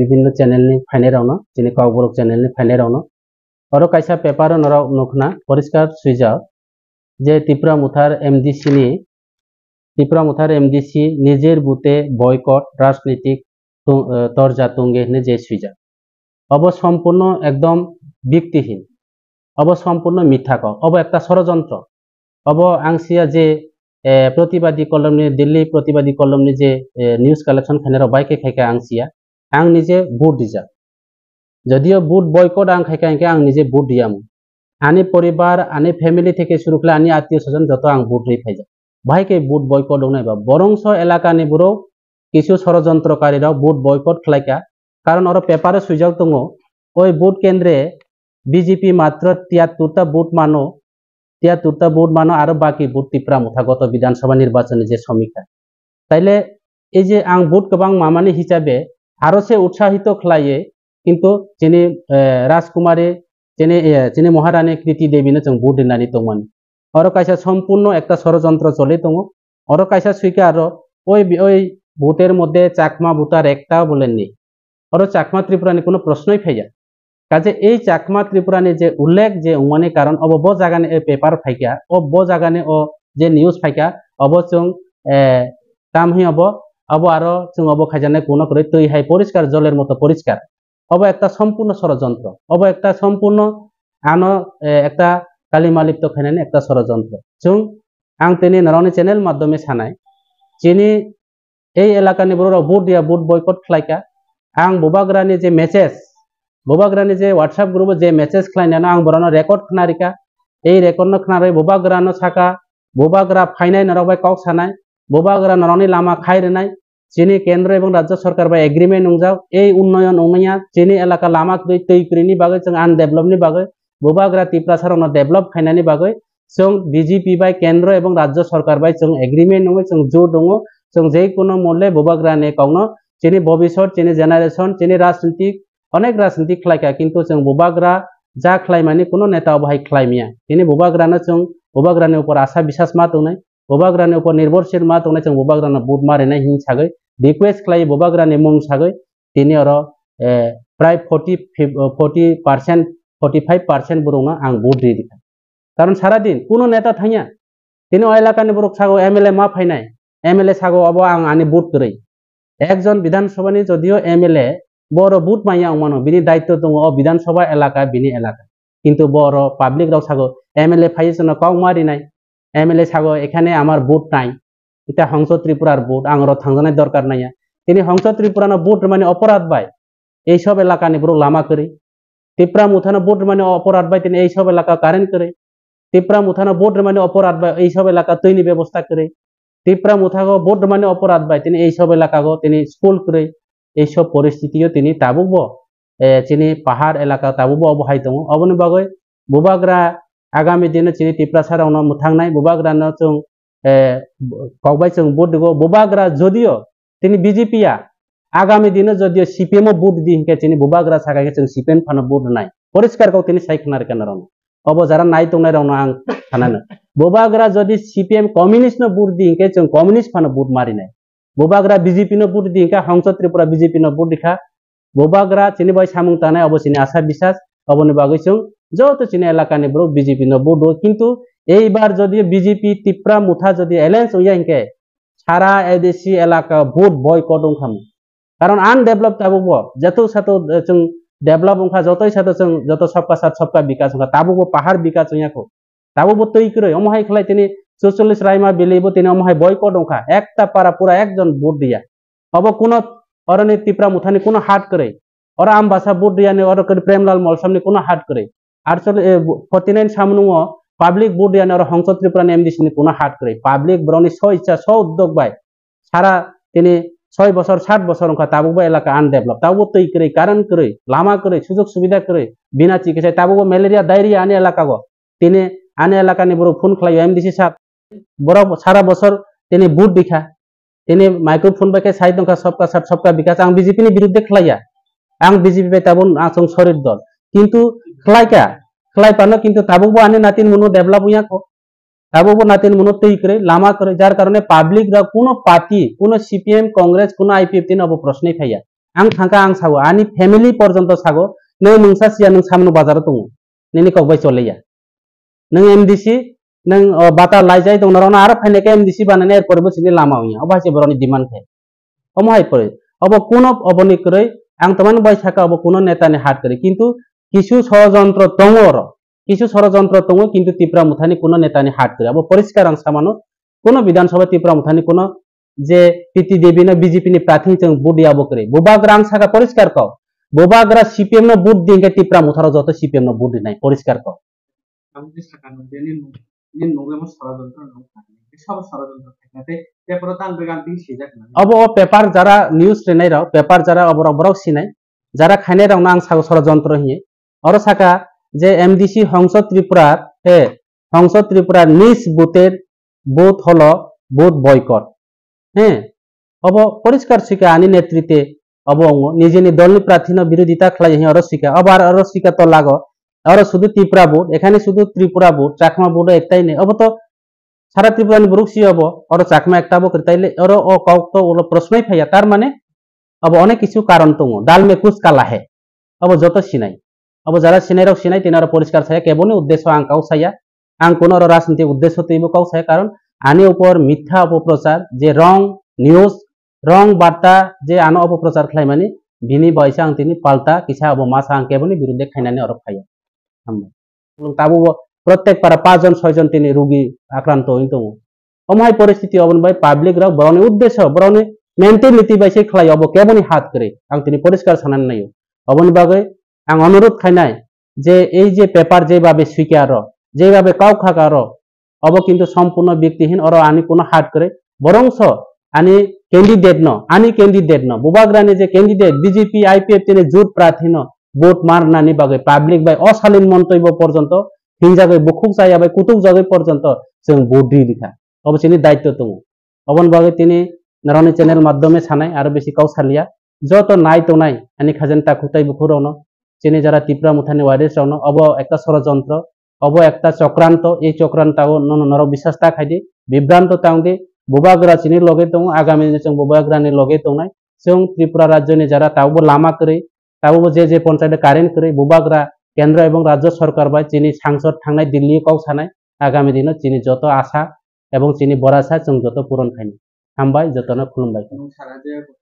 বিভিন্ন চ্যানেলনি ফাইনাই রওনা যিনি কক বরক চ্যানেলনি ফাইনাই রওনা আরও কাইসা পেপার নরাও নুখনা পরিষ্কার সুইজাও যে ত্রিপুরা মুথার এমডিসি নিয়ে ত্রিপুরা মুথার এমডিসি নিজের বুতে বয়কট রাজনৈতিক তর্জা তুঙ্গে নে যে সুইজা অব সম্পূর্ণ একদম ব্যক্তিহীন অব সম্পূর্ণ ক অব একটা ষড়যন্ত্র অব আংসিয়া যে প্রতিবাদী কলমনি দিল্লি প্রতিবাদী কলমনি যে নিউজ কালেকশন খানের বাইকে খাইকে আংসিয়া आं निजे बुट दिजा যদিও বুট বয়কট আং খাইকে আংকে আং নিজে বুট দিয়াম আনি পরিবার আনি ফ্যামিলি থেকে শুরু করে আনি আত্মীয় স্বজন যত আং বুট রে ফাইজা ভাইকে বুট বয়কট নাইবা বরংস এলাকানি বুড়ো কিছু ষড়যন্ত্রকারীরাও বুট বয়কট খেলাইকা কারণ ওর পেপারে সুযোগ তো ওই বুট কেন্দ্রে বিজেপি মাত্র তিয়াত্তরটা বুট মানো তিয়াত্তরটা বুট মানো আর বাকি বুট টিপরা মুঠা গত বিধানসভা নির্বাচনে যে সমীক্ষা তাইলে এই যে আং বুট গোবাং মামানি হিসাবে আরও সে উৎসাহিত খ্লাইয়ে কিন্তু যিনি রাজকুমারী চেনে চেনে মহারানী কৃতি দেবী না বুট নারী তোমন অর কাইসা সম্পূর্ণ একটা ষড়যন্ত্র চলে তো অর কাইসা সুইকে আরো ওই ওই বুটের মধ্যে চাকমা বুটার একটাও বলেননি অর চাকমা ত্রিপুরানি কোনো প্রশ্নই ফাইয়া কাজে এই চাকমা ত্রিপুরানি যে উল্লেখ যে উমানি কারণ অব ব জাগানে এ পেপার ফাইকা ও ব জাগানে ও যে নিউজ ফাইকা অবচং কাম হি অব হব আরো চুঙাব খাজানায় কোনো করে তৈ হাই পরিষ্কার জলের মতো পরিষ্কার অব একটা সম্পূর্ণ ষড়যন্ত্র অব একটা সম্পূর্ণ আন একটা কালিমালিপ্ত খানানি একটা ষড়যন্ত্র চুং আং তিনি নরনি চ্যানেল মাধ্যমে সানায় চিনি এই এলাকা নিবর বুট দিয়া বুট বয়কট খাইকা আং বুবাগ্রানি যে মেসেজ বুবাগ্রানি যে হোয়াটসঅ্যাপ গ্রুপ যে মেসেজ খ্লাইনানো আং বরানো রেকর্ড খারিকা এই রেকর্ড খারে বুবাগ্রানো সাকা বুবাগ্রা ফাইনাই নরবাই কক সানায় বোবাগরা নরনি লামা খাইরে নাই চিনি কেন্দ্র এবং রাজ্য সরকার বা এগ্রিমেন্ট উংজাও এই উন্নয়ন উংয়া চিনি এলাকা লামা দুই তৈকরিনি বাগে চং আন ডেভেলপনি বাগে বোবাগরা তিপ্রাসারণ ডেভেলপ খাইনানি বাকে চং বিজেপি বাই কেন্দ্র এবং রাজ্য সরকার বাই চং এগ্রিমেন্ট উংয়ে চং জো দङ চং যে কোনো মূল্যে বোবাগরা নে কগ্ন চিনি ভবিষ্যৎ চিনি জেনারেশন চিনি রাজনীতি অনেক রাজনীতি খ্লাইকা কিন্তু চং বোবাগরা যা খ্লাইমানি কোনো নেতা অবাহাই খ্লাইমিয়া চীনি বোবাগরানো চং বোবাগরানি উপর আশা বিশ্বাস মাত উনাই બોબાગરાને ઉપર નિર્ભરશીલ માત ઉને ચંગ બોબાગરાના બૂટ મારે ને હિંગ છાગઈ રિક્વેસ્ટ ખલાઈ બોબાગરાને મંગ છાગઈ તેની અર প্রায় forty forty percent forty five percent বরংনা আং বুট দিয়ে দিখা কারণ সারাদিন কোনো নেতা থাইয়া তিনি এলাকানি বরক সাগো এম এল এ মা ফাইনাই এম এল এ সাগো অব আং আনি বুট করেই একজন বিধানসভানি যদিও এম এল এ বড় বুট মাইয়া অমানো বিনি দায়িত্ব দङ অ বিধানসভা এলাকা বিনি এলাকা কিন্তু বড় পাবলিক রাও সাগো এম এল এ ফাইসন কং মারি নাই এম এল এ সাগর এখানে আমার বুট নাই এটা হংস ত্রিপুরার বুট আঙরত থাকার দরকার নাই তিনি হংস ত্রিপুরানো বুট মানে অপরাধ বাই এইসব এলাকা নিবরু লামা করে তিপ্রাম মুথানো বুট মানে অপরাধ বাই তিনি এইসব এলাকা কারেন্ট করে তিপ্রাম মুথানো বুট মানে অপরাধ বাই এইসব এলাকা তৈনি ব্যবস্থা করে তিপ্রাম উঠাগো বুট মানে অপরাধ বাই তিনি এইসব এলাকাগো তিনি স্কুল করে এইসব পরিস্থিতিও তিনি তাবুব তিনি পাহাড় এলাকা তাবুব অবহাইত অবনী বাগৈ বুবাগ্রা आगामी दिन चिनि टिप्रा सारावनो थांनाय बुबाग्रानो जों गावबाय जों बुट गो बुबाग्रा जदियो तिनि बिजेपिया आगामी दिन जदियो सिपिएम बुट दि हिंखे चिनि बुबाग्रा सागाय जों सिपिएम फानो बुट नाय परिष्कार गाव तिनि सायखनार केनार अब जारा नाय तंनाय रावनो आं थानानो बुबाग्रा जदि सिपिएम कम्युनिस्ट नो बुट दि हिंखे जों कम्युनिस्ट फानो बुट मारिनाय बुबाग्रा बिजेपि नो बुट दि हिंखा हंस त्रिपुरा बिजेपि नो बुट दिखा बुबाग्रा चिनि बाय सामुं तानाय अब चिनि आशा विश्वास अबनि बागै जों যত চিনে এলাকা নিবরো বিজেপি নবুডো কিন্তু এইবার যদি বিজেপি তিপ্রা মুঠা যদি এলেন্স উইয়াইকে সারা এদেশি এলাকা ভোট বয় কট খামো কারণ আন ডেভেলপ তাবুব যেত সাথে ডেভেলপ ওখা যতই সাথে যত সবকা সাথ সবকা বিকাশ ওখা তাবুব পাহাড় বিকাশ উইয়াকো তাবুব তৈ করে অমহাই খেলায় তিনি চৌচল্লিশ রায়মা বিলিব তিনি অমহাই বয় কট ওখা একটা পারা পুরা একজন ভোট দিয়া অব কোন অরণি তিপ্রা মুঠানি কোনো হাট করে ওরা আম ভোট বুট দিয়ানি ওরা প্রেমলাল মলসামনি কোনো হাট করে পাবলিক বোর্ড ইয়ানোর হংস ত্রিপুরা নেম দিছিনি কোনো হাত করে পাবলিক ব্রনি স ইচ্ছা স উদ্যোগ বাই সারা তিনি ছয় বছর ষাট বছর তাবু বা এলাকা আনডেভেলপ তাবু তৈ করে কারণ করে লামা করে সুযোগ সুবিধা করে বিনা চিকিৎসায় তাবু ম্যালেরিয়া ডায়রিয়া আনে এলাকা গো তিনি আনে এলাকা নিয়ে বড় ফোন খেলাই এম দিছি সাপ বড় সারা বছর তিনি বুট দিখা তিনি মাইক্রোফোন বাইকে সাইড দঙ্কা সবকা সাত সবকা বিকাশ আং বিজেপি বিরুদ্ধে খেলাইয়া আং বিজেপি তাবুন আসং শরীর দল kintu klaika klai pano kintu tabubu ane natin muno develop uya ko tabubu natin muno tei kre lama kre jar karone public ra kuno party kuno cpm congress kuno ipf tin abo proshne khaiya ang thangka ang sago ani family porjonto sago nei nungsa sia nung samnu bazar tungu nini kokbai chole ya nung mdc nung bata lai jai tong narona ar phane ke mdc banane er porbo sini lama uya obase boroni demand khai অমহাই পরে of কোন অবনিক রই আং তোমার বয়স থাকা of কোন নেতা নে হাত করে কিন্তু কিছু ষড়যন্ত্র তঙর কিছু ষড়যন্ত্র তঙ কিন্তু ত্রিপুরা মুথানি কোনো নেতানি হাট করে আবার পরিষ্কার আংসা মানুষ কোনো বিধানসভা ত্রিপুরা মুথানি কোনো যে পিটি দেবী না বিজেপি নি প্রার্থী চ বুট ইয়াবো করে বোবাগ্রা আং সাকা পরিষ্কার কও বোবাগ্রা সিপিএম নো বুট দিয়ে ত্রিপুরা মুথার যত সিপিএম নো বুট নাই পরিষ্কার কও अब पेपार जरा न्यूज ट्रेनाई राव पेपार जरा अब रबराव सिनाई जरा खाने राव ना आं सागो षड़यंत्र हिए और শাখা যে এমডিসি হংস ত্রিপুরার হে হংস ত্রিপুরার নিজ বুথের বুথ হল বুথ বয়কট হ্যাঁ অব পরিষ্কার শিখা আনি নেতৃত্বে অব নিজে নি দল প্রার্থীন বিরোধিতা খেলাই হি অরশিকা আবার শিখা তো লাগ আর শুধু ত্রিপুরা বুট এখানে শুধু ত্রিপুরা বুট চাকমা বুট একটাই নেই অব তো সারা ত্রিপুরা বুক সি হব আর চাকমা একটা বুক তাইলে অর ও কক তো ওর প্রশ্নই ফাইয়া তার মানে অব অনেক কিছু কারণ তো ডাল মেকুস কালাহে অব যত সিনাই अब जरा सिनेर सिनाई तिनीहरू परिष्कार छ केवल उद्देश्य आङ्काउ साया आङ्कन र राजनीतिक उद्देश्य तिमुकाउ छ कारण आने उपर मिथ्या अपप्रचार जे रङ न्युज रङ बार्ता जे आन अपप्रचार खाइ माने भिनि बैसा आं तिनि पाल्टा किसा अब मासा आं केवल विरुद्ध खाइनानै अरब खाया हाम्रो ताबु प्रत्येक पारा पाँचजन ছয়জন তিনি রুগী আক্রান্ত হইতো অমায় পরিস্থিতি অবন ভাই পাবলিক রাও বরণে উদ্দেশ্য বরণে মেনটেন নীতি বাইসে খেলাই অব কেমনই गरे করে আং তিনি পরিষ্কার সানান নাই অবন অনুরোধ খাই নাই যে এই যে পেপার যেভাবে স্বীকার যেভাবে কাউ খাকার অব কিন্তু সম্পূর্ণ ব্যক্তিহীন অর আনি কোনো হাট করে বরংস আনি ক্যান্ডিডেট ন আনি ক্যান্ডিডেট ন বুবাগ্রানি যে ক্যান্ডিডেট বিজেপি আইপিএফ তিনি জোট প্রার্থী ন ভোট মার নানি বাগে পাবলিক বাই অশালীন মন্তব্য পর্যন্ত হিংজাগৈ বুকুক যাই কুতুক জাগৈ পর্যন্ত जों ভোট দিয়ে লিখা অব চিনি দায়িত্ব তবু অবন বাগে তিনি নারণী চ্যানেল মাধ্যমে সানাই আরো বেশি কাউ সালিয়া যত নাই তো নাই আনি খাজেন তা খুতাই বুকুরও চেনে যারা তিপ্রা মুথানি ওয়াইরেস অন অব একটা ষড়যন্ত্র অব একটা চক্রান্ত এই চক্রান্ত নর বিশ্বাস তা খাইদি বিভ্রান্ত তাউন্দি বুবাগ্রা চিনি লগে তো আগামী দিনে চং বুবাগ্রানি লগে দংনাই চং ত্রিপুরা নিয়ে যারা তাও লামা করে তাও যে যে পঞ্চায়েত কারেন করে বুবাগ্রা কেন্দ্র এবং রাজ্য সরকার বা চিনি সাংসদ থাংনাই দিল্লি কও সানাই আগামী দিনে চিনি যত আশা এবং চিনি বরাশা চং যত পূরণ খাইনি হামবাই যতনা খুলুমবাই